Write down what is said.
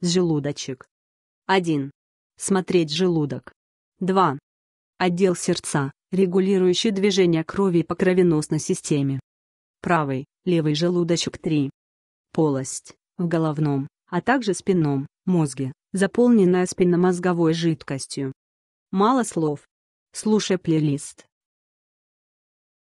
Желудочек. 1. Смотреть желудок. 2. Отдел сердца, регулирующий движение крови по кровеносной системе. Правый, левый желудочек 3. Полость, в головном, а также спинном, мозге, заполненная спинномозговой жидкостью. Мало слов. Слушай плейлист.